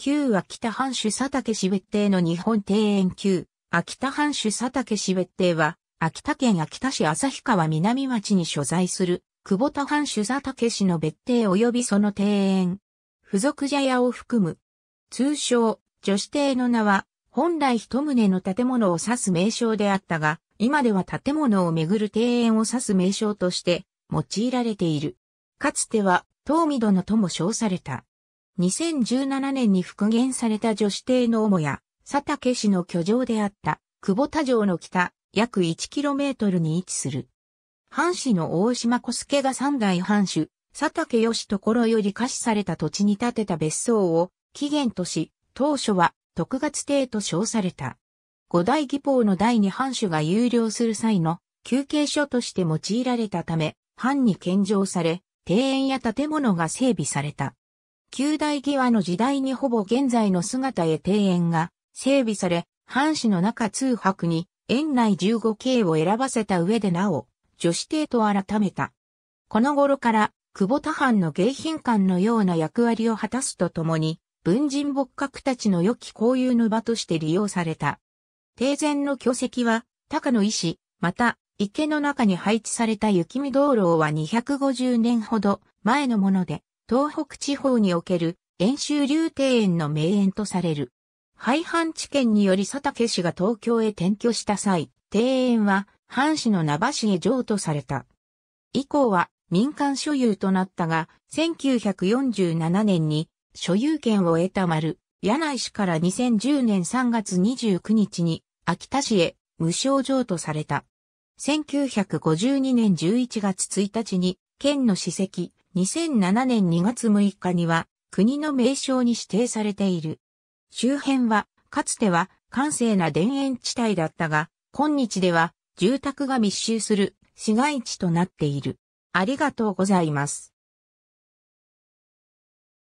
旧秋田藩主佐竹市別邸の日本庭園旧秋田藩主佐竹市別邸は、秋田県秋田市旭川南町に所在する、久保田藩主佐竹市の別邸及びその庭園、付属茶屋を含む、通称、女子邸の名は、本来一棟の建物を指す名称であったが、今では建物をめぐる庭園を指す名称として用いられている。かつては、東御殿とも称された。2017年に復元された女子邸の母屋、佐竹氏の居城であった、久保田城の北、約 1km に位置する。藩士の大島小助が三代藩主、佐竹義所より貸しされた土地に建てた別荘を、起源とし、当初は、徳月邸と称された。五大義法の第二藩主が有料する際の休憩所として用いられたため、藩に献上され、庭園や建物が整備された。旧大際の時代にほぼ現在の姿へ庭園が整備され、藩士の中通白に園内1 5系を選ばせた上でなお、女子帝と改めた。この頃から、久保田藩の迎賓館のような役割を果たすとともに、文人牧閣たちの良き交友の場として利用された。庭前の巨石は、高野石、また、池の中に配置された雪見道路は250年ほど前のもので、東北地方における遠州流庭園の名園とされる。廃藩置県により佐竹氏が東京へ転居した際、庭園は藩市の名場市へ譲渡された。以降は民間所有となったが、1947年に所有権を得た丸、柳井市から2010年3月29日に秋田市へ無償譲渡された。1952年11月1日に県の史跡、2007年2月6日には国の名称に指定されている。周辺は、かつては閑静な田園地帯だったが、今日では住宅が密集する市街地となっている。ありがとうございます。